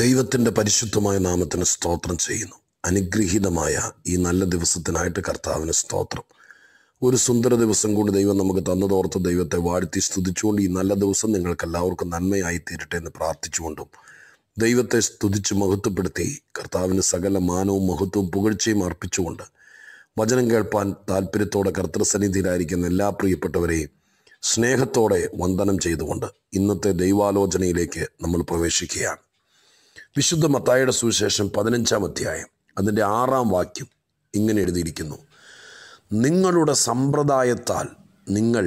ദൈവത്തിൻ്റെ പരിശുദ്ധമായ നാമത്തിന് സ്തോത്രം ചെയ്യുന്നു അനുഗ്രഹീതമായ ഈ നല്ല ദിവസത്തിനായിട്ട് കർത്താവിന് സ്തോത്രം ഒരു സുന്ദര ദിവസം കൂടി ദൈവം നമുക്ക് തന്നതോർത്ത് ദൈവത്തെ വാഴ്ത്തി സ്തുതിച്ചുകൊണ്ട് ഈ നല്ല ദിവസം നിങ്ങൾക്ക് എല്ലാവർക്കും നന്മയായി തീരട്ടെ എന്ന് പ്രാർത്ഥിച്ചുകൊണ്ടും ദൈവത്തെ സ്തുതിച്ച് മഹത്വപ്പെടുത്തി കർത്താവിന് സകല മാനവും മഹത്വവും പുകഴ്ചയും അർപ്പിച്ചുകൊണ്ട് വചനം കേൾപ്പാൻ താല്പര്യത്തോടെ കർത്തൃസന്നിധിയിലായിരിക്കുന്ന എല്ലാ പ്രിയപ്പെട്ടവരെയും സ്നേഹത്തോടെ വന്ദനം ചെയ്തുകൊണ്ട് ഇന്നത്തെ ദൈവാലോചനയിലേക്ക് നമ്മൾ പ്രവേശിക്കുകയാണ് വിശുദ്ധ മത്തായുടെ സുവിശേഷം പതിനഞ്ചാം അധ്യായം അതിൻ്റെ ആറാം വാക്യം ഇങ്ങനെ എഴുതിയിരിക്കുന്നു നിങ്ങളുടെ സമ്പ്രദായത്താൽ നിങ്ങൾ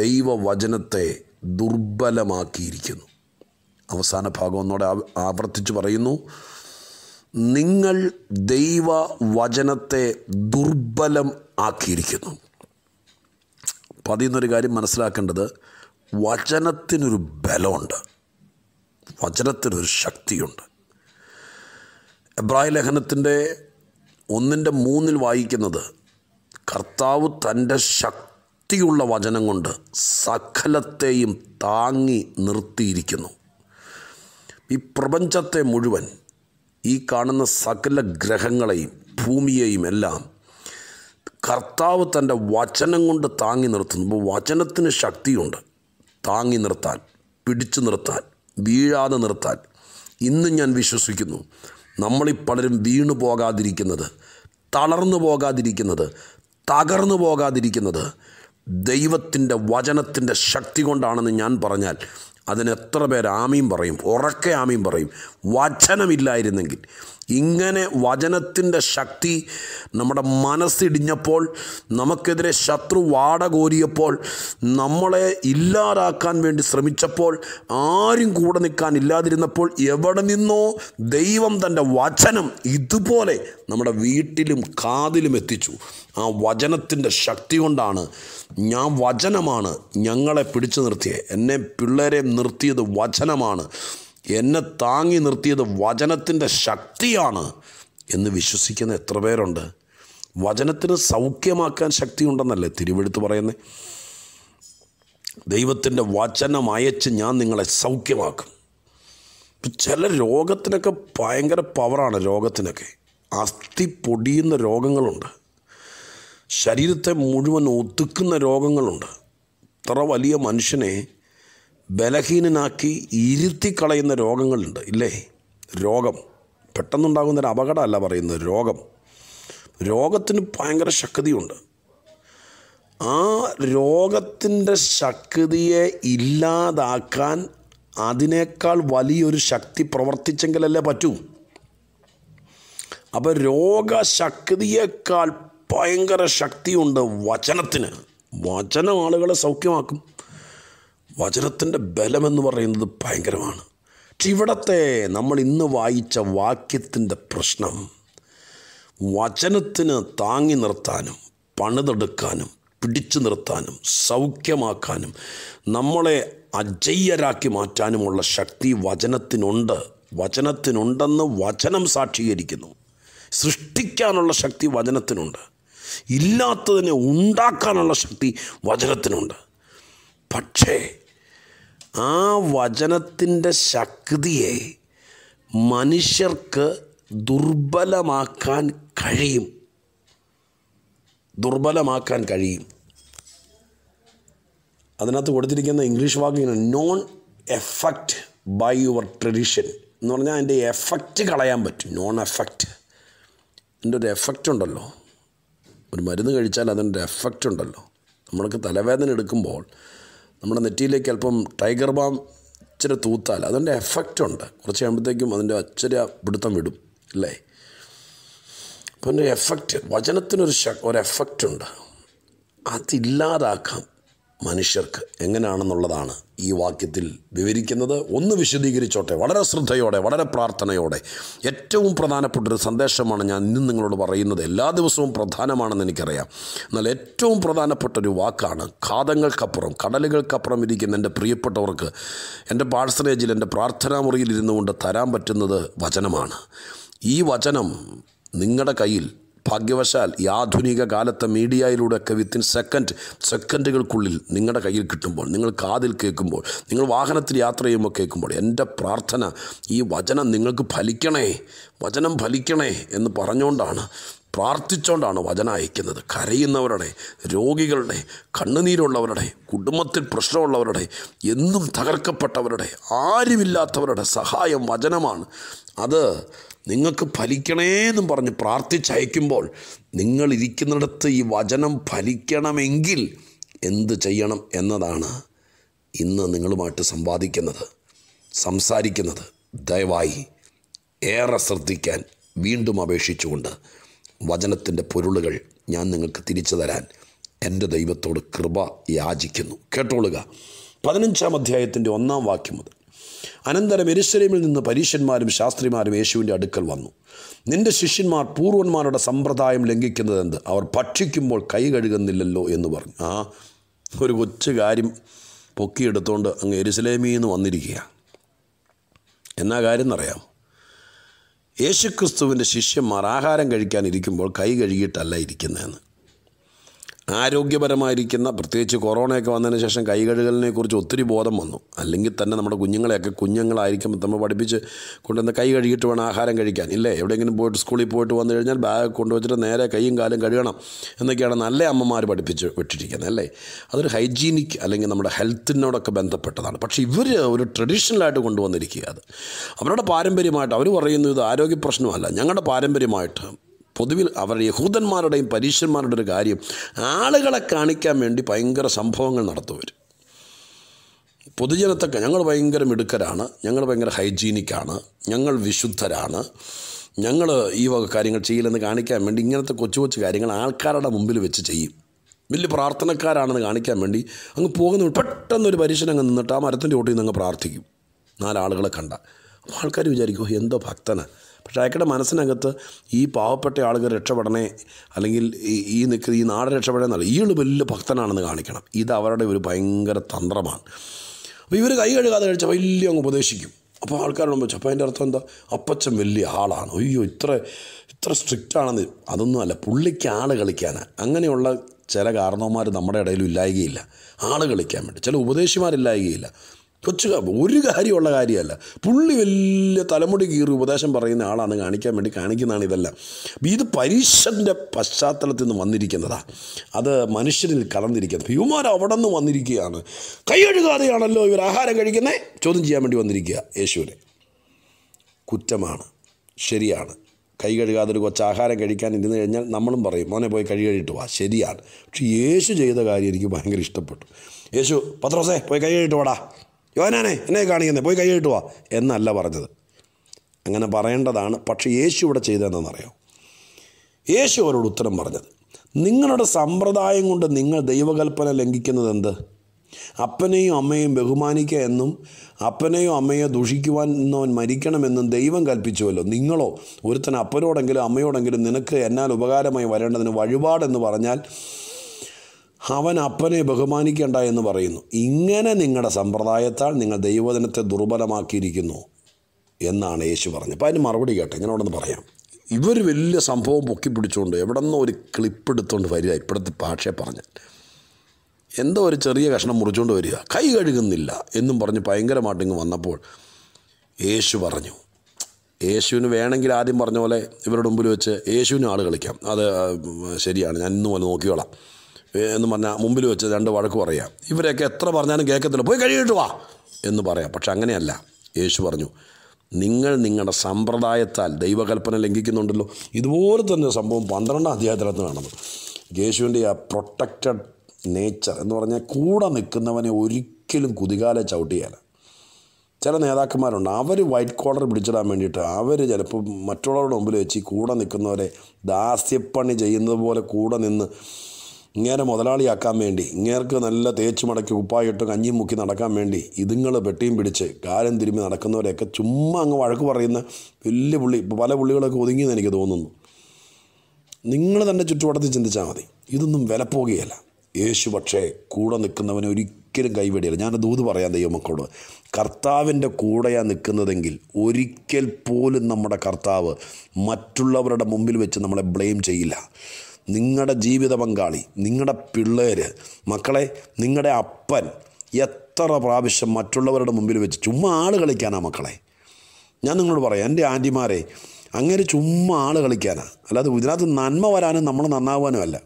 ദൈവവചനത്തെ ദുർബലമാക്കിയിരിക്കുന്നു അവസാന ഭാഗം ഒന്നോടെ ആവർത്തിച്ച് പറയുന്നു നിങ്ങൾ ദൈവവചനത്തെ ദുർബലം ആക്കിയിരിക്കുന്നു അപ്പോൾ അതിൽ നിന്നൊരു കാര്യം മനസ്സിലാക്കേണ്ടത് വചനത്തിനൊരു ബലമുണ്ട് വചനത്തിനൊരു ശക്തിയുണ്ട് എബ്രായ ലേഖനത്തിൻ്റെ ഒന്നിൻ്റെ മൂന്നിൽ വായിക്കുന്നത് കർത്താവ് തൻ്റെ ശക്തിയുള്ള വചനം കൊണ്ട് സകലത്തെയും താങ്ങി നിർത്തിയിരിക്കുന്നു ഈ പ്രപഞ്ചത്തെ മുഴുവൻ ഈ കാണുന്ന സകല ഗ്രഹങ്ങളെയും ഭൂമിയെയും എല്ലാം കർത്താവ് തൻ്റെ വചനം കൊണ്ട് താങ്ങി നിർത്തുന്നു ഇപ്പോൾ വചനത്തിന് ശക്തിയുണ്ട് താങ്ങി നിർത്താൻ പിടിച്ചു നിർത്താൻ വീഴാതെ നിർത്താൻ ഇന്ന് ഞാൻ വിശ്വസിക്കുന്നു നമ്മളിൽ പലരും വീണു പോകാതിരിക്കുന്നത് തളർന്നു പോകാതിരിക്കുന്നത് തകർന്നു പോകാതിരിക്കുന്നത് ദൈവത്തിൻ്റെ വചനത്തിൻ്റെ ശക്തി കൊണ്ടാണെന്ന് ഞാൻ പറഞ്ഞാൽ അതിന് എത്ര പേർ ആമയും പറയും ഉറക്കെ ആമയും പറയും വചനമില്ലായിരുന്നെങ്കിൽ ഇങ്ങനെ വചനത്തിൻ്റെ ശക്തി നമ്മുടെ മനസ്സിടിഞ്ഞപ്പോൾ നമുക്കെതിരെ ശത്രു വാടകോരിയപ്പോൾ നമ്മളെ ഇല്ലാതാക്കാൻ വേണ്ടി ശ്രമിച്ചപ്പോൾ ആരും കൂടെ നിൽക്കാൻ ഇല്ലാതിരുന്നപ്പോൾ എവിടെ നിന്നോ ദൈവം തൻ്റെ വചനം ഇതുപോലെ നമ്മുടെ വീട്ടിലും കാതിലും എത്തിച്ചു ആ വചനത്തിൻ്റെ ശക്തി കൊണ്ടാണ് ഞാൻ വചനമാണ് ഞങ്ങളെ പിടിച്ചു നിർത്തിയത് എന്നെ പിള്ളേരെ നിർത്തിയത് വചനമാണ് എന്നെ താങ്ങി നിർത്തിയത് വചനത്തിൻ്റെ ശക്തിയാണ് എന്ന് വിശ്വസിക്കുന്ന എത്ര പേരുണ്ട് വചനത്തിന് സൗഖ്യമാക്കാൻ ശക്തിയുണ്ടെന്നല്ലേ തിരുവെടുത്ത് പറയുന്നത് ദൈവത്തിൻ്റെ വചനം അയച്ച് ഞാൻ നിങ്ങളെ സൗഖ്യമാക്കും ചില രോഗത്തിനൊക്കെ ഭയങ്കര പവറാണ് രോഗത്തിനൊക്കെ അസ്ഥി പൊടിയുന്ന രോഗങ്ങളുണ്ട് ശരീരത്തെ മുഴുവൻ ഒതുക്കുന്ന രോഗങ്ങളുണ്ട് ഇത്ര വലിയ മനുഷ്യനെ ബലഹീനനാക്കി ഇരുത്തിക്കളയുന്ന രോഗങ്ങളുണ്ട് ഇല്ലേ രോഗം പെട്ടെന്നുണ്ടാകുന്നൊരു ഒരു അപകടമല്ല പറയുന്നത് രോഗം രോഗത്തിന് ഭയങ്കര ശക്തിയുണ്ട് ആ രോഗത്തിൻ്റെ ശക്തിയെ ഇല്ലാതാക്കാൻ അതിനേക്കാൾ വലിയൊരു ശക്തി പ്രവർത്തിച്ചെങ്കിലല്ലേ പറ്റൂ അപ്പോൾ രോഗശക്തിയേക്കാൾ ഭയങ്കര ശക്തിയുണ്ട് വചനത്തിന് വചനം ആളുകളെ സൗഖ്യമാക്കും വചനത്തിൻ്റെ ബലമെന്ന് പറയുന്നത് ഭയങ്കരമാണ് പക്ഷെ ഇവിടത്തെ നമ്മൾ ഇന്ന് വായിച്ച വാക്യത്തിൻ്റെ പ്രശ്നം വചനത്തിന് താങ്ങി നിർത്താനും പണിതെടുക്കാനും പിടിച്ചു നിർത്താനും സൗഖ്യമാക്കാനും നമ്മളെ അജയ്യരാക്കി മാറ്റാനുമുള്ള ശക്തി വചനത്തിനുണ്ട് വചനത്തിനുണ്ടെന്ന് വചനം സാക്ഷീകരിക്കുന്നു സൃഷ്ടിക്കാനുള്ള ശക്തി വചനത്തിനുണ്ട് ഇല്ലാത്തതിനെ ഉണ്ടാക്കാനുള്ള ശക്തി വചനത്തിനുണ്ട് പക്ഷേ ആ വചനത്തിൻ്റെ ശക്തിയെ മനുഷ്യർക്ക് ദുർബലമാക്കാൻ കഴിയും ദുർബലമാക്കാൻ കഴിയും അതിനകത്ത് കൊടുത്തിരിക്കുന്ന ഇംഗ്ലീഷ് വാക്കിന് non effect by your tradition എന്ന് പറഞ്ഞാൽ അതിൻ്റെ എഫക്റ്റ് കളയാൻ പറ്റും നോൺ എഫക്റ്റ് അതിൻ്റെ ഒരു എഫക്റ്റ് ഉണ്ടല്ലോ ഒരു മരുന്ന് കഴിച്ചാൽ അതിൻ്റെ എഫക്റ്റ് ഉണ്ടല്ലോ നമ്മൾക്ക് തലവേദന എടുക്കുമ്പോൾ നമ്മുടെ നെറ്റിയിലേക്ക് അല്പം ടൈഗർ ബാം ഇച്ചിരി തൂത്താൽ അതിൻ്റെ എഫക്റ്റ് ഉണ്ട് കുറച്ച് കഴിയുമ്പോഴത്തേക്കും അതിൻ്റെ അച്ചര പിടുത്തം വിടും അല്ലേ അപ്പം എഫക്റ്റ് വചനത്തിനൊരു ഒരു എഫക്റ്റ് ഉണ്ട് അതില്ലാതാക്കാം മനുഷ്യർക്ക് എങ്ങനെയാണെന്നുള്ളതാണ് ഈ വാക്യത്തിൽ വിവരിക്കുന്നത് ഒന്ന് വിശദീകരിച്ചോട്ടെ വളരെ ശ്രദ്ധയോടെ വളരെ പ്രാർത്ഥനയോടെ ഏറ്റവും പ്രധാനപ്പെട്ടൊരു സന്ദേശമാണ് ഞാൻ ഇന്നും നിങ്ങളോട് പറയുന്നത് എല്ലാ ദിവസവും പ്രധാനമാണെന്ന് എനിക്കറിയാം എന്നാൽ ഏറ്റവും പ്രധാനപ്പെട്ടൊരു വാക്കാണ് ഖാതങ്ങൾക്കപ്പുറം കടലുകൾക്കപ്പുറം ഇരിക്കുന്ന എൻ്റെ പ്രിയപ്പെട്ടവർക്ക് എൻ്റെ പാഴ്സനേജിൽ എൻ്റെ പ്രാർത്ഥനാ മുറിയിൽ ഇരുന്നു കൊണ്ട് തരാൻ പറ്റുന്നത് വചനമാണ് ഈ വചനം നിങ്ങളുടെ കയ്യിൽ ഭാഗ്യവശാൽ ഈ ആധുനിക കാലത്തെ മീഡിയയിലൂടെയൊക്കെ വിത്തിൻ സെക്കൻഡ് സെക്കൻഡുകൾക്കുള്ളിൽ നിങ്ങളുടെ കയ്യിൽ കിട്ടുമ്പോൾ നിങ്ങൾ കാതിൽ കേൾക്കുമ്പോൾ നിങ്ങൾ വാഹനത്തിൽ യാത്ര ചെയ്യുമ്പോൾ കേൾക്കുമ്പോൾ എൻ്റെ പ്രാർത്ഥന ഈ വചനം നിങ്ങൾക്ക് ഫലിക്കണേ വചനം ഫലിക്കണേ എന്ന് പറഞ്ഞുകൊണ്ടാണ് പ്രാർത്ഥിച്ചുകൊണ്ടാണ് വചനം അയക്കുന്നത് കരയുന്നവരുടെ രോഗികളുടെ കണ്ണുനീരുള്ളവരുടെ കുടുംബത്തിൽ പ്രശ്നമുള്ളവരുടെ എന്നും തകർക്കപ്പെട്ടവരുടെ ആരുമില്ലാത്തവരുടെ സഹായം വചനമാണ് അത് നിങ്ങൾക്ക് ഫലിക്കണേ എന്നും പറഞ്ഞ് പ്രാർത്ഥിച്ചയക്കുമ്പോൾ നിങ്ങളിരിക്കുന്നിടത്ത് ഈ വചനം ഫലിക്കണമെങ്കിൽ എന്ത് ചെയ്യണം എന്നതാണ് ഇന്ന് നിങ്ങളുമായിട്ട് സമ്പാദിക്കുന്നത് സംസാരിക്കുന്നത് ദയവായി ഏറെ ശ്രദ്ധിക്കാൻ വീണ്ടും അപേക്ഷിച്ചുകൊണ്ട് വചനത്തിൻ്റെ പൊരുളുകൾ ഞാൻ നിങ്ങൾക്ക് തിരിച്ചു തരാൻ എൻ്റെ ദൈവത്തോട് കൃപ യാചിക്കുന്നു കേട്ടോളുക പതിനഞ്ചാം അധ്യായത്തിൻ്റെ ഒന്നാം വാക്യം മുതൽ അനന്തരം എരിശലേമിൽ നിന്ന് പരീഷന്മാരും ശാസ്ത്രിമാരും യേശുവിൻ്റെ അടുക്കൽ വന്നു നിന്റെ ശിഷ്യന്മാർ പൂർവന്മാരുടെ സമ്പ്രദായം എന്ത് അവർ ഭക്ഷിക്കുമ്പോൾ കൈ കഴുകുന്നില്ലല്ലോ എന്ന് പറഞ്ഞു ആ ഒരു കൊച്ചു കാര്യം പൊക്കിയെടുത്തുകൊണ്ട് അങ്ങ് എരിശലേമിൽ വന്നിരിക്കുക എന്നാ കാര്യം എന്നറിയാം യേശുക്രിസ്തുവിൻ്റെ ശിഷ്യന്മാർ ആഹാരം കഴിക്കാൻ ഇരിക്കുമ്പോൾ കൈ കഴുകിയിട്ടല്ല ഇരിക്കുന്നതെന്ന് ആരോഗ്യപരമായിരിക്കുന്ന പ്രത്യേകിച്ച് കൊറോണയൊക്കെ വന്നതിന് ശേഷം കൈ കുറിച്ച് ഒത്തിരി ബോധം വന്നു അല്ലെങ്കിൽ തന്നെ നമ്മുടെ കുഞ്ഞുങ്ങളെയൊക്കെ കുഞ്ഞുങ്ങളായിരിക്കും നമ്മൾ പഠിപ്പിച്ച് കൊണ്ടുവന്ന് കൈ കഴുകിയിട്ട് വേണം ആഹാരം കഴിക്കാൻ ഇല്ലേ എവിടെയെങ്കിലും പോയിട്ട് സ്കൂളിൽ പോയിട്ട് വന്നു കഴിഞ്ഞാൽ ബാഗ് കൊണ്ടുവച്ചിട്ട് നേരെ കൈയും കാലും കഴുകണം എന്നൊക്കെയാണ് നല്ല അമ്മമാർ പഠിപ്പിച്ച് വിട്ടിരിക്കുന്നത് അല്ലേ അതൊരു ഹൈജീനിക് അല്ലെങ്കിൽ നമ്മുടെ ഹെൽത്തിനോടൊക്കെ ബന്ധപ്പെട്ടതാണ് പക്ഷേ ഇവർ ഒരു ട്രഡീഷണലായിട്ട് കൊണ്ടുവന്നിരിക്കുക അത് അവരുടെ പാരമ്പര്യമായിട്ട് അവർ പറയുന്നത് ആരോഗ്യ പ്രശ്നമല്ല ഞങ്ങളുടെ പാരമ്പര്യമായിട്ട് പൊതുവിൽ അവർ യഹൂദന്മാരുടെയും പരീക്ഷന്മാരുടെ ഒരു കാര്യം ആളുകളെ കാണിക്കാൻ വേണ്ടി ഭയങ്കര സംഭവങ്ങൾ നടത്തുവർ പൊതുജനത്തൊക്കെ ഞങ്ങൾ ഭയങ്കര മിടുക്കരാണ് ഞങ്ങൾ ഭയങ്കര ഹൈജീനിക്കാണ് ഞങ്ങൾ വിശുദ്ധരാണ് ഞങ്ങൾ ഈ വക കാര്യങ്ങൾ ചെയ്യില്ലെന്ന് കാണിക്കാൻ വേണ്ടി ഇങ്ങനത്തെ കൊച്ചു കൊച്ചു കാര്യങ്ങൾ ആൾക്കാരുടെ മുമ്പിൽ വെച്ച് ചെയ്യും വലിയ പ്രാർത്ഥനക്കാരാണെന്ന് കാണിക്കാൻ വേണ്ടി അങ്ങ് പോകുന്ന പെട്ടെന്ന് ഒരു അങ്ങ് നിന്നിട്ട് ആ മരത്തിൻ്റെ ഓട്ടിൽ നിന്ന് അങ്ങ് പ്രാർത്ഥിക്കും നാലാളുകളെ കണ്ട അപ്പോൾ ആൾക്കാർ വിചാരിക്കും എന്തോ ഭക്തനാണ് പക്ഷേ അയാളുടെ മനസ്സിനകത്ത് ഈ പാവപ്പെട്ട ആളുകൾ രക്ഷപ്പെടണേ അല്ലെങ്കിൽ ഈ നിൽക്കുന്ന ഈ നാട് എന്നല്ല ഇയാൾ വലിയ ഭക്തനാണെന്ന് കാണിക്കണം ഇത് അവരുടെ ഒരു ഭയങ്കര തന്ത്രമാണ് അപ്പോൾ ഇവർ കൈ കഴുകാതെ കഴിച്ച വലിയ അങ്ങ് ഉപദേശിക്കും അപ്പോൾ ആൾക്കാരോട് വെച്ചു അപ്പോൾ അതിൻ്റെ അർത്ഥം എന്താ അപ്പച്ചൻ വലിയ ആളാണ് അയ്യോ ഇത്ര ഇത്ര സ്ട്രിക്റ്റ് ആണെന്ന് അതൊന്നുമല്ല പുള്ളിക്ക് ആൾ കളിക്കാൻ അങ്ങനെയുള്ള ചില കാരണവന്മാർ നമ്മുടെ ഇടയിലും ഇല്ലായകയില്ല ആൾ കളിക്കാൻ വേണ്ടി ചില ഉപദേശിമാരില്ലായകയില്ല കൊച്ചു ഒരു കാര്യമുള്ള കാര്യമല്ല പുള്ളി വലിയ തലമുടി കീറി ഉപദേശം പറയുന്ന ആളാണ് കാണിക്കാൻ വേണ്ടി കാണിക്കുന്നതാണ് ഇതെല്ലാം ഇത് പരീക്ഷൻ്റെ പശ്ചാത്തലത്തിൽ നിന്ന് വന്നിരിക്കുന്നതാണ് അത് മനുഷ്യരിൽ കടന്നിരിക്കുന്നത് ഇവന്മാർ അവിടെ നിന്ന് വന്നിരിക്കുകയാണ് കൈയഴുകാതെയാണല്ലോ ഇവർ ആഹാരം കഴിക്കുന്നത് ചോദ്യം ചെയ്യാൻ വേണ്ടി വന്നിരിക്കുക യേശുവിനെ കുറ്റമാണ് ശരിയാണ് കൈ കഴുകാതെ ഒരു കൊച്ചു ആഹാരം കഴിക്കാൻ ഇരുന്ന് കഴിഞ്ഞാൽ നമ്മളും പറയും മോനെ പോയി കൈ കഴിയിട്ട് വാ ശരിയാണ് പക്ഷേ യേശു ചെയ്ത കാര്യം എനിക്ക് ഭയങ്കര ഇഷ്ടപ്പെട്ടു യേശു പത്രോസേ പോയി കൈ കഴിയിട്ട് വാടാ യോനാനെ എന്നെ കാണിക്കുന്നേ പോയി വാ എന്നല്ല പറഞ്ഞത് അങ്ങനെ പറയേണ്ടതാണ് പക്ഷേ യേശു ഇവിടെ ചെയ്തതെന്നറിയാം യേശു അവരോട് ഉത്തരം പറഞ്ഞത് നിങ്ങളുടെ സമ്പ്രദായം കൊണ്ട് നിങ്ങൾ ദൈവകൽപ്പന ലംഘിക്കുന്നത് എന്ത് അപ്പനെയും അമ്മയും ബഹുമാനിക്കുക എന്നും അപ്പനെയും അമ്മയെ ദുഷിക്കുവാൻ എന്നവൻ മരിക്കണമെന്നും ദൈവം കൽപ്പിച്ചുവല്ലോ നിങ്ങളോ ഒരുത്തൻ അപ്പനോടെങ്കിലും അമ്മയോടെങ്കിലും നിനക്ക് എന്നാൽ ഉപകാരമായി വരേണ്ടതിന് വഴിപാടെന്ന് പറഞ്ഞാൽ അവൻ അപ്പനെ ബഹുമാനിക്കേണ്ട എന്ന് പറയുന്നു ഇങ്ങനെ നിങ്ങളുടെ സമ്പ്രദായത്താൽ നിങ്ങൾ ദൈവദിനത്തെ ദുർബലമാക്കിയിരിക്കുന്നു എന്നാണ് യേശു പറഞ്ഞത് അപ്പോൾ അതിന് മറുപടി കേട്ടെ ഇങ്ങനെ അവിടെ നിന്ന് പറയാം ഇവർ വലിയ സംഭവം പൊക്കി പിടിച്ചുകൊണ്ട് എവിടെ നിന്നും ഒരു ക്ലിപ്പ് എടുത്തുകൊണ്ട് വരിക ഇപ്പോഴത്തെ ഭാഷയെ പറഞ്ഞാൽ എന്തോ ഒരു ചെറിയ കഷ്ണം മുറിച്ചുകൊണ്ട് വരിക കൈ കഴുകുന്നില്ല എന്നും പറഞ്ഞ് ഭയങ്കരമായിട്ട് ഇങ്ങ് വന്നപ്പോൾ യേശു പറഞ്ഞു യേശുവിന് വേണമെങ്കിൽ ആദ്യം പറഞ്ഞ പോലെ ഇവരുടെ മുമ്പിൽ വെച്ച് യേശുവിന് ആൾ കളിക്കാം അത് ശരിയാണ് ഞാൻ ഇന്നും വന്ന് നോക്കിക്കോളാം എന്ന് പറഞ്ഞാൽ മുമ്പിൽ വെച്ച് രണ്ട് വഴക്ക് പറയാം ഇവരെയൊക്കെ എത്ര പറഞ്ഞാലും കേൾക്കത്തില്ല പോയി കഴിയിട്ട് വാ എന്ന് പറയാം പക്ഷെ അങ്ങനെയല്ല യേശു പറഞ്ഞു നിങ്ങൾ നിങ്ങളുടെ സമ്പ്രദായത്താൽ ദൈവകൽപ്പന ലംഘിക്കുന്നുണ്ടല്ലോ ഇതുപോലെ തന്നെ സംഭവം പന്ത്രണ്ടാം അധ്യായത്തിലത്ത് കാണുന്നത് യേശുവിൻ്റെ ആ പ്രൊട്ടക്റ്റഡ് നേച്ചർ എന്ന് പറഞ്ഞാൽ കൂടെ നിൽക്കുന്നവനെ ഒരിക്കലും കുതികാല ചവിട്ടിയാൽ ചില നേതാക്കന്മാരുണ്ട് അവർ വൈറ്റ് കോളർ പിടിച്ചിടാൻ വേണ്ടിയിട്ട് അവർ ചിലപ്പോൾ മറ്റുള്ളവരുടെ മുമ്പിൽ വെച്ച് കൂടെ നിൽക്കുന്നവരെ ദാസ്യപ്പണി ചെയ്യുന്നത് പോലെ കൂടെ നിന്ന് ഇങ്ങേരെ മുതലാളിയാക്കാൻ വേണ്ടി ഇങ്ങേർക്ക് നല്ല തേച്ച് മടക്കി ഉപ്പായിട്ട് കഞ്ഞിയും മുക്കി നടക്കാൻ വേണ്ടി ഇതുങ്ങൾ പെട്ടിയും പിടിച്ച് കാലം തിരുമ്പി നടക്കുന്നവരെയൊക്കെ ചുമ്മാ അങ്ങ് വഴക്ക് പറയുന്ന വലിയ പുള്ളി ഇപ്പോൾ പല പുള്ളികളൊക്കെ ഒതുങ്ങിയെന്ന് എനിക്ക് തോന്നുന്നു നിങ്ങൾ തന്നെ ചുറ്റുവട്ടത്തിൽ ചിന്തിച്ചാൽ മതി ഇതൊന്നും വിലപ്പോകുകയല്ല യേശു പക്ഷേ കൂടെ നിൽക്കുന്നവനെ ഒരിക്കലും കൈവെടിയില്ല ഞാൻ ദൂത് പറയാൻ ദൈവമക്കോട് കർത്താവിൻ്റെ കൂടെയാണ് നിൽക്കുന്നതെങ്കിൽ ഒരിക്കൽ പോലും നമ്മുടെ കർത്താവ് മറ്റുള്ളവരുടെ മുമ്പിൽ വെച്ച് നമ്മളെ ബ്ലെയിം ചെയ്യില്ല നിങ്ങളുടെ ജീവിത പങ്കാളി നിങ്ങളുടെ പിള്ളേർ മക്കളെ നിങ്ങളുടെ അപ്പൻ എത്ര പ്രാവശ്യം മറ്റുള്ളവരുടെ മുമ്പിൽ വെച്ച് ചുമ്മാ ആൾ കളിക്കാനാണ് മക്കളെ ഞാൻ നിങ്ങളോട് പറയാം എൻ്റെ ആൻറ്റിമാരെ അങ്ങനെ ചുമ്മാ ആൾ കളിക്കാനാണ് അല്ലാതെ ഇതിനകത്ത് നന്മ വരാനും നമ്മൾ നന്നാവാനും അല്ല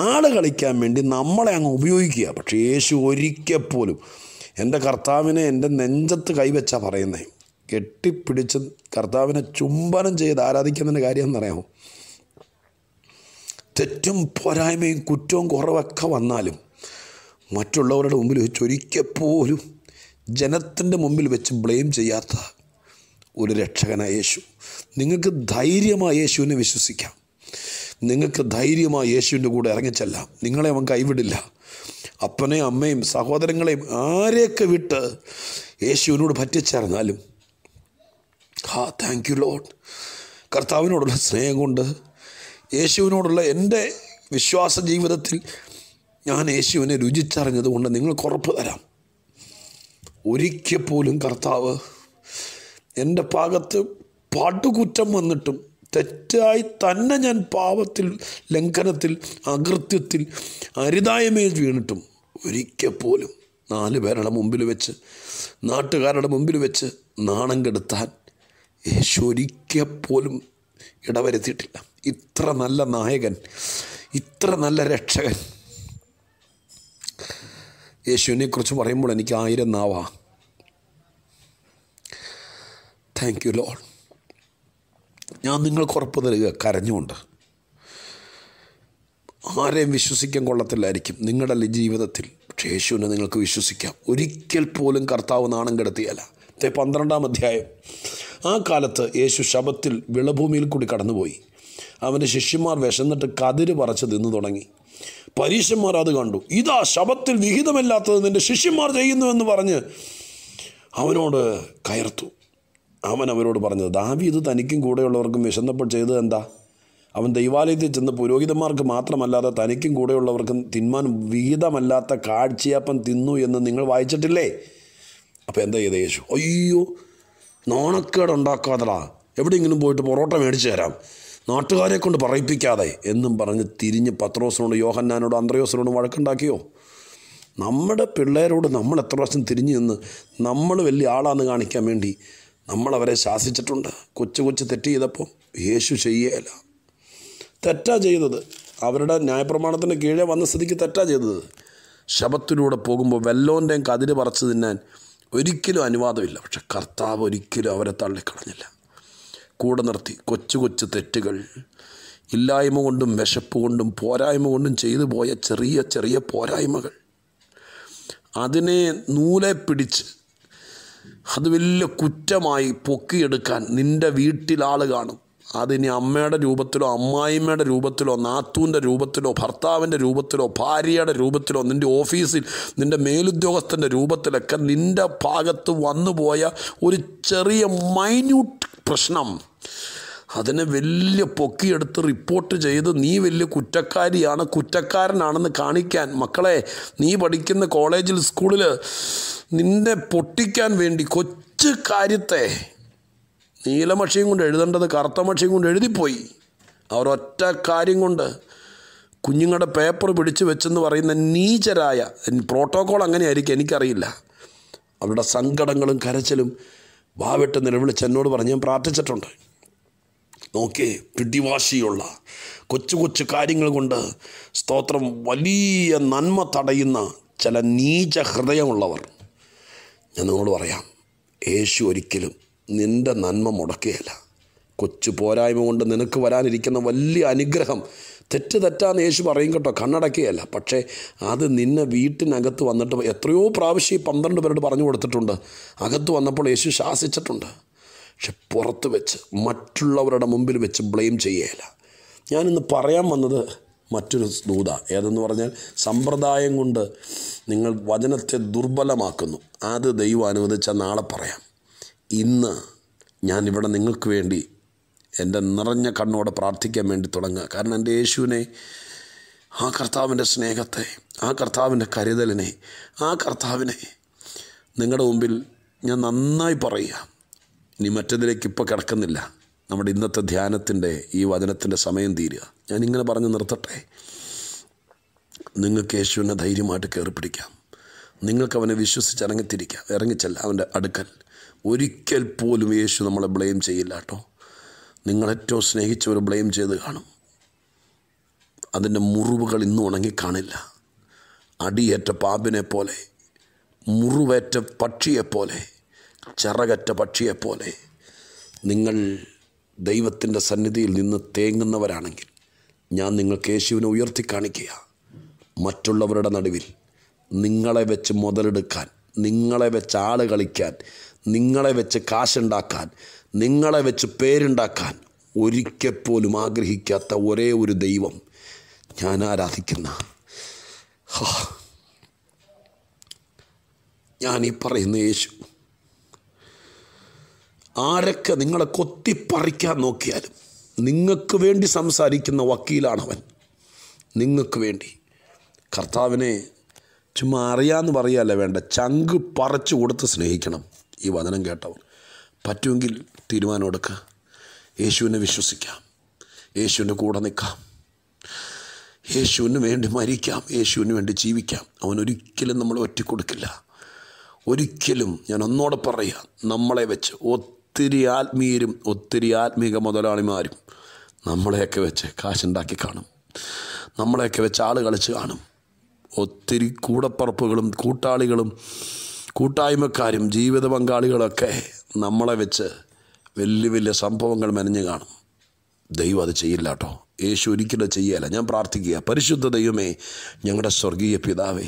ആൾ കളിക്കാൻ വേണ്ടി നമ്മളെ അങ്ങ് ഉപയോഗിക്കുക പക്ഷേ യേശു ഒരിക്കൽ പോലും എൻ്റെ കർത്താവിനെ എൻ്റെ നെഞ്ചത്ത് കൈവച്ചാ പറയുന്നത് കെട്ടിപ്പിടിച്ച് കർത്താവിനെ ചുംബനം ചെയ്ത് ആരാധിക്കുന്നതിൻ്റെ കാര്യം എന്നറിയാമോ തെറ്റും പോരായ്മയും കുറ്റവും കുറവൊക്കെ വന്നാലും മറ്റുള്ളവരുടെ മുമ്പിൽ വെച്ച് ഒരിക്കൽപ്പോലും ജനത്തിൻ്റെ മുമ്പിൽ വെച്ച് ബ്ലെയിം ചെയ്യാത്ത ഒരു രക്ഷകനായ യേശു നിങ്ങൾക്ക് ധൈര്യമായ യേശുവിനെ വിശ്വസിക്കാം നിങ്ങൾക്ക് ധൈര്യമായി യേശുവിൻ്റെ കൂടെ ഇറങ്ങിച്ചെല്ലാം നിങ്ങളെ അവൻ കൈവിടില്ല അപ്പനെയും അമ്മയും സഹോദരങ്ങളെയും ആരെയൊക്കെ വിട്ട് യേശുവിനോട് പറ്റിച്ചേർന്നാലും ഹാ താങ്ക് യു ലോഡ് കർത്താവിനോടുള്ള സ്നേഹം കൊണ്ട് യേശുവിനോടുള്ള എൻ്റെ വിശ്വാസ ജീവിതത്തിൽ ഞാൻ യേശുവിനെ രുചിച്ചറിഞ്ഞത് കൊണ്ട് കുറപ്പ് തരാം ഒരിക്കൽ പോലും കർത്താവ് എൻ്റെ ഭാഗത്ത് പാട്ടുകുറ്റം വന്നിട്ടും തെറ്റായി തന്നെ ഞാൻ പാപത്തിൽ ലംഘനത്തിൽ അകൃത്യത്തിൽ അരുതായ്മയിൽ വീണിട്ടും ഒരിക്കൽ പോലും നാല് പേരുടെ മുമ്പിൽ വെച്ച് നാട്ടുകാരുടെ മുമ്പിൽ വെച്ച് നാണം കെടുത്താൻ യേശു ഒരിക്കൽ പോലും ഇടവരുത്തിയിട്ടില്ല ഇത്ര നല്ല നായകൻ ഇത്ര നല്ല രക്ഷകൻ യേശുവിനെക്കുറിച്ച് പറയുമ്പോൾ എനിക്ക് ആയിരം നാവാ താങ്ക് യു ലോൾ ഞാൻ നിങ്ങൾക്ക് ഉറപ്പ് തരിക കരഞ്ഞുകൊണ്ട് ആരെയും വിശ്വസിക്കാൻ കൊള്ളത്തില്ലായിരിക്കും നിങ്ങളുടെ ജീവിതത്തിൽ പക്ഷേ യേശുവിനെ നിങ്ങൾക്ക് വിശ്വസിക്കാം ഒരിക്കൽ പോലും കർത്താവ് നാണം കെടുത്തിയല്ല പന്ത്രണ്ടാം അധ്യായം ആ കാലത്ത് യേശു ശബത്തിൽ വിളഭൂമിയിൽ കൂടി കടന്നുപോയി അവൻ്റെ ശിഷ്യന്മാർ വിശന്നിട്ട് കതിര് പറച്ച് തിന്നു തുടങ്ങി പരീശന്മാർ അത് കണ്ടു ഇതാ ശബത്തിൽ വിഹിതമല്ലാത്തത് നിൻ്റെ ശിഷ്യന്മാർ ചെയ്യുന്നുവെന്ന് പറഞ്ഞ് അവനോട് കയർത്തു അവൻ അവരോട് പറഞ്ഞത് ദാവീദ് തനിക്കും കൂടെയുള്ളവർക്കും വിശന്നപ്പോൾ ചെയ്തത് എന്താ അവൻ ദൈവാലയത്തിൽ ചെന്ന് പുരോഹിതന്മാർക്ക് മാത്രമല്ലാതെ തനിക്കും കൂടെയുള്ളവർക്കും തിന്മാൻ വിഹിതമല്ലാത്ത കാഴ്ചയപ്പം തിന്നു എന്ന് നിങ്ങൾ വായിച്ചിട്ടില്ലേ അപ്പോൾ എന്താ ചെയ്ത യേശു അയ്യോ നാണക്കേട് ഉണ്ടാക്കാതടാ എവിടെയെങ്കിലും പോയിട്ട് പൊറോട്ട മേടിച്ചു തരാം നാട്ടുകാരെ കൊണ്ട് പറയിപ്പിക്കാതെ എന്നും പറഞ്ഞ് തിരിഞ്ഞ് പത്രോസിനോട് യോഹന്നാനോട് അന്ത്രയോസിനോടും വഴക്കുണ്ടാക്കിയോ നമ്മുടെ പിള്ളേരോട് നമ്മൾ എത്ര പ്രാവശ്യം തിരിഞ്ഞു നിന്ന് നമ്മൾ വലിയ ആളാന്ന് കാണിക്കാൻ വേണ്ടി നമ്മളവരെ ശാസിച്ചിട്ടുണ്ട് കൊച്ചു കൊച്ചു തെറ്റ് ചെയ്തപ്പോൾ യേശു ചെയ്യേല തെറ്റാ ചെയ്തത് അവരുടെ ന്യായപ്രമാണത്തിന് കീഴേ വന്ന സ്ഥിതിക്ക് തെറ്റാ ചെയ്തത് ശബത്തിലൂടെ പോകുമ്പോൾ വെല്ലോൻ്റെയും കതിര് പറിച്ചു തിന്നാൻ ഒരിക്കലും അനുവാദമില്ല പക്ഷെ കർത്താവ് ഒരിക്കലും അവരെ തള്ളിക്കളഞ്ഞില്ല കൂടെ നിർത്തി കൊച്ചു കൊച്ചു തെറ്റുകൾ ഇല്ലായ്മ കൊണ്ടും വിശപ്പ് കൊണ്ടും പോരായ്മ കൊണ്ടും ചെയ്തു പോയ ചെറിയ ചെറിയ പോരായ്മകൾ അതിനെ നൂലെ പിടിച്ച് അത് വലിയ കുറ്റമായി പൊക്കിയെടുക്കാൻ നിൻ്റെ വീട്ടിലാൾ കാണും അതിനി അമ്മയുടെ രൂപത്തിലോ അമ്മായിമ്മയുടെ രൂപത്തിലോ നാത്തൂൻ്റെ രൂപത്തിലോ ഭർത്താവിൻ്റെ രൂപത്തിലോ ഭാര്യയുടെ രൂപത്തിലോ നിൻ്റെ ഓഫീസിൽ നിൻ്റെ മേലുദ്യോഗസ്ഥൻ്റെ രൂപത്തിലൊക്കെ നിൻ്റെ ഭാഗത്ത് വന്നുപോയ ഒരു ചെറിയ മൈന്യൂട്ട് പ്രശ്നം അതിനെ വലിയ പൊക്കിയെടുത്ത് റിപ്പോർട്ട് ചെയ്ത് നീ വലിയ കുറ്റക്കാരിയാണ് കുറ്റക്കാരനാണെന്ന് കാണിക്കാൻ മക്കളെ നീ പഠിക്കുന്ന കോളേജിൽ സ്കൂളിൽ നിന്നെ പൊട്ടിക്കാൻ വേണ്ടി കൊച്ചു കാര്യത്തെ നീലമക്ഷിയും കൊണ്ട് എഴുതേണ്ടത് കറുത്ത മക്ഷിയും കൊണ്ട് എഴുതിപ്പോയി അവർ ഒറ്റ കാര്യം കൊണ്ട് കുഞ്ഞുങ്ങളുടെ പേപ്പർ പിടിച്ചു വെച്ചെന്ന് പറയുന്ന നീചരായ പ്രോട്ടോകോൾ അങ്ങനെയായിരിക്കും എനിക്കറിയില്ല അവരുടെ സങ്കടങ്ങളും കരച്ചിലും വാവിട്ട് നിലവിളിച്ച് എന്നോട് പറഞ്ഞ് ഞാൻ പ്രാർത്ഥിച്ചിട്ടുണ്ട് നോക്കേ പിടിവാശിയുള്ള കൊച്ചു കൊച്ചു കാര്യങ്ങൾ കൊണ്ട് സ്തോത്രം വലിയ നന്മ തടയുന്ന ചില നീച ഹൃദയമുള്ളവർ ഞാൻ നിങ്ങളോട് പറയാം യേശു ഒരിക്കലും നിൻ്റെ നന്മ മുടക്കുകയില്ല കൊച്ചു പോരായ്മ കൊണ്ട് നിനക്ക് വരാനിരിക്കുന്ന വലിയ അനുഗ്രഹം തെറ്റ് തെറ്റാന്ന് യേശു പറയും കേട്ടോ കണ്ണടക്കുകയല്ല പക്ഷേ അത് നിന്നെ വീട്ടിനകത്ത് വന്നിട്ട് എത്രയോ പ്രാവശ്യം ഈ പന്ത്രണ്ട് പേരോട് പറഞ്ഞു കൊടുത്തിട്ടുണ്ട് അകത്ത് വന്നപ്പോൾ യേശു ശാസിച്ചിട്ടുണ്ട് പക്ഷെ പുറത്ത് വെച്ച് മറ്റുള്ളവരുടെ മുമ്പിൽ വെച്ച് ബ്ലെയിം ചെയ്യുകയില്ല ഞാനിന്ന് പറയാൻ വന്നത് മറ്റൊരു ദൂത ഏതെന്ന് പറഞ്ഞാൽ സമ്പ്രദായം കൊണ്ട് നിങ്ങൾ വചനത്തെ ദുർബലമാക്കുന്നു അത് ദൈവം അനുവദിച്ചാൽ നാളെ പറയാം ഇന്ന് ഞാനിവിടെ നിങ്ങൾക്ക് വേണ്ടി എൻ്റെ നിറഞ്ഞ കണ്ണോടെ പ്രാർത്ഥിക്കാൻ വേണ്ടി തുടങ്ങുക കാരണം എൻ്റെ യേശുവിനെ ആ കർത്താവിൻ്റെ സ്നേഹത്തെ ആ കർത്താവിൻ്റെ കരുതലിനെ ആ കർത്താവിനെ നിങ്ങളുടെ മുമ്പിൽ ഞാൻ നന്നായി പറയുക ഇനി മറ്റതിലേക്ക് ഇപ്പോൾ കിടക്കുന്നില്ല നമ്മുടെ ഇന്നത്തെ ധ്യാനത്തിൻ്റെ ഈ വചനത്തിൻ്റെ സമയം തീരുക ഞാനിങ്ങനെ പറഞ്ഞ് നിർത്തട്ടെ നിങ്ങൾക്ക് യേശുവിനെ ധൈര്യമായിട്ട് കയറി പിടിക്കാം നിങ്ങൾക്ക് അവനെ വിശ്വസിച്ച് ഇറങ്ങിത്തിരിക്കാം ഇറങ്ങിച്ചല്ല അവൻ്റെ അടുക്കൽ ഒരിക്കൽ പോലും യേശു നമ്മളെ ബ്ലെയിം ചെയ്യില്ല കേട്ടോ നിങ്ങളേറ്റവും സ്നേഹിച്ചവർ ബ്ലെയിം ചെയ്ത് കാണും അതിൻ്റെ മുറിവുകൾ ഇന്നും ഉണങ്ങിക്കാണില്ല അടിയേറ്റ പാമ്പിനെ പോലെ മുറിവേറ്റ പക്ഷിയെപ്പോലെ ചിറകറ്റ പക്ഷിയെപ്പോലെ നിങ്ങൾ ദൈവത്തിൻ്റെ സന്നിധിയിൽ നിന്ന് തേങ്ങുന്നവരാണെങ്കിൽ ഞാൻ നിങ്ങൾക്ക് യേശുവിനെ ഉയർത്തി കാണിക്കുക മറ്റുള്ളവരുടെ നടുവിൽ നിങ്ങളെ വെച്ച് മുതലെടുക്കാൻ നിങ്ങളെ വെച്ച് ആള് കളിക്കാൻ നിങ്ങളെ വെച്ച് കാശുണ്ടാക്കാൻ നിങ്ങളെ വെച്ച് പേരുണ്ടാക്കാൻ പോലും ആഗ്രഹിക്കാത്ത ഒരേ ഒരു ദൈവം ഞാൻ ആരാധിക്കുന്ന ഈ പറയുന്ന യേശു ആരൊക്കെ നിങ്ങളെ കൊത്തിപ്പറിക്കാൻ നോക്കിയാലും നിങ്ങൾക്ക് വേണ്ടി സംസാരിക്കുന്ന വക്കീലാണവൻ നിങ്ങൾക്ക് വേണ്ടി കർത്താവിനെ ചുമ്മാ അറിയാമെന്ന് പറയല്ല വേണ്ട ചങ്ക് പറിച്ചു കൊടുത്ത് സ്നേഹിക്കണം ഈ വചനം കേട്ടവർ പറ്റുമെങ്കിൽ തീരുമാനമെടുക്കുക യേശുവിനെ വിശ്വസിക്കാം യേശുവിൻ്റെ കൂടെ നിൽക്കാം യേശുവിന് വേണ്ടി മരിക്കാം യേശുവിന് വേണ്ടി ജീവിക്കാം അവൻ ഒരിക്കലും നമ്മളെ ഒറ്റക്കൊടുക്കില്ല ഒരിക്കലും ഞാൻ ഒന്നോടെ പറയുക നമ്മളെ വെച്ച് ഒത്തിരി ആത്മീയരും ഒത്തിരി ആത്മീക മുതലാളിമാരും നമ്മളെയൊക്കെ വെച്ച് കാശുണ്ടാക്കി കാണും നമ്മളെയൊക്കെ വെച്ച് ആൾ കളിച്ച് കാണും ഒത്തിരി കൂടപ്പറപ്പുകളും കൂട്ടാളികളും കൂട്ടായ്മക്കാരും ജീവിത പങ്കാളികളൊക്കെ നമ്മളെ വെച്ച് വലിയ വലിയ സംഭവങ്ങൾ മെനഞ്ഞു കാണും ദൈവം അത് ചെയ്യില്ല കേട്ടോ യേശു ഒരിക്കലും ചെയ്യല ഞാൻ പ്രാർത്ഥിക്കുക പരിശുദ്ധ ദൈവമേ ഞങ്ങളുടെ സ്വർഗീയ പിതാവേ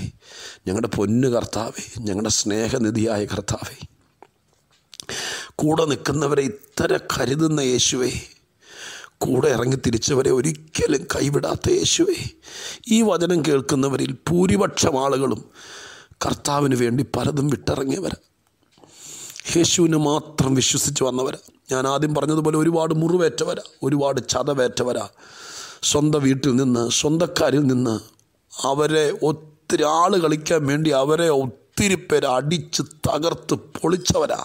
ഞങ്ങളുടെ പൊന്നു കർത്താവേ ഞങ്ങളുടെ സ്നേഹനിധിയായ കർത്താവേ കൂടെ നിൽക്കുന്നവരെ ഇത്ര കരുതുന്ന യേശുവേ കൂടെ ഇറങ്ങി തിരിച്ചവരെ ഒരിക്കലും കൈവിടാത്ത യേശുവേ ഈ വചനം കേൾക്കുന്നവരിൽ ഭൂരിപക്ഷം ആളുകളും കർത്താവിന് വേണ്ടി പലതും വിട്ടിറങ്ങിയവർ യേശുവിനെ മാത്രം വിശ്വസിച്ച് വന്നവർ ഞാൻ ആദ്യം പറഞ്ഞതുപോലെ ഒരുപാട് മുറിവേറ്റവരാ ഒരുപാട് ചതവേറ്റവരാ സ്വന്തം വീട്ടിൽ നിന്ന് സ്വന്തക്കാരിൽ നിന്ന് അവരെ ഒത്തിരി ആൾ കളിക്കാൻ വേണ്ടി അവരെ ഒത്തിരി പേര് അടിച്ച് തകർത്ത് പൊളിച്ചവരാ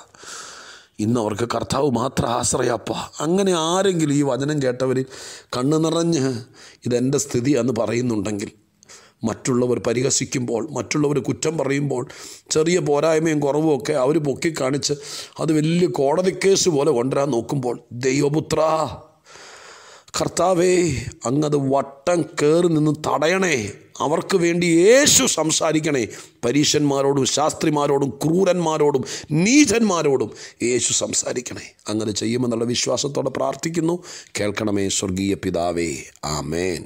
ഇന്ന് അവർക്ക് കർത്താവ് മാത്രം ആശ്രയപ്പ അങ്ങനെ ആരെങ്കിലും ഈ വചനം കേട്ടവർ കണ്ണു നിറഞ്ഞ് ഇതെൻ്റെ സ്ഥിതിയാണെന്ന് പറയുന്നുണ്ടെങ്കിൽ മറ്റുള്ളവർ പരിഹസിക്കുമ്പോൾ മറ്റുള്ളവർ കുറ്റം പറയുമ്പോൾ ചെറിയ പോരായ്മയും കുറവും ഒക്കെ അവർ പൊക്കിക്കാണിച്ച് അത് വലിയ കോടതി കേസ് പോലെ കൊണ്ടുവരാൻ നോക്കുമ്പോൾ ദൈവപുത്ര കർത്താവേ അങ്ങത് വട്ടം കയറി നിന്ന് തടയണേ അവർക്ക് വേണ്ടി യേശു സംസാരിക്കണേ പരീശന്മാരോടും ശാസ്ത്രിമാരോടും ക്രൂരന്മാരോടും നീചന്മാരോടും യേശു സംസാരിക്കണേ അങ്ങനെ ചെയ്യുമെന്നുള്ള വിശ്വാസത്തോടെ പ്രാർത്ഥിക്കുന്നു കേൾക്കണമേ സ്വർഗീയ പിതാവേ ആമേൻ